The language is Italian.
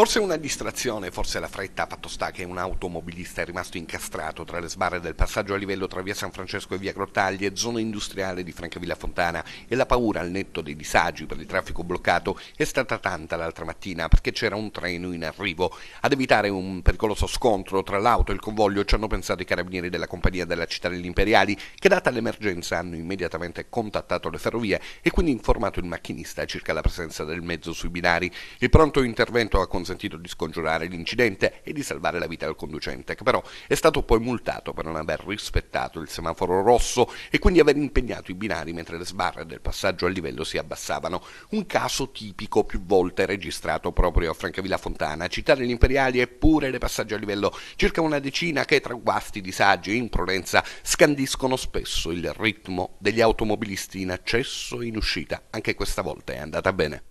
Forse una distrazione, forse la fretta, fatto sta che un automobilista è rimasto incastrato tra le sbarre del passaggio a livello tra via San Francesco e via Grottaglie, zona industriale di Francavilla Fontana, e la paura al netto dei disagi per il traffico bloccato è stata tanta l'altra mattina perché c'era un treno in arrivo. Ad evitare un pericoloso scontro tra l'auto e il convoglio ci hanno pensato i carabinieri della compagnia della città degli imperiali che data l'emergenza hanno immediatamente contattato le ferrovie e quindi informato il macchinista circa la presenza del mezzo sui binari. Il pronto intervento ha consentito consentito di scongiurare l'incidente e di salvare la vita del conducente, che però è stato poi multato per non aver rispettato il semaforo rosso e quindi aver impegnato i binari mentre le sbarre del passaggio a livello si abbassavano. Un caso tipico più volte registrato proprio a Francavilla Fontana, città degli imperiali eppure le passaggi a livello, circa una decina che tra guasti, disagi e imprudenza scandiscono spesso il ritmo degli automobilisti in accesso e in uscita. Anche questa volta è andata bene.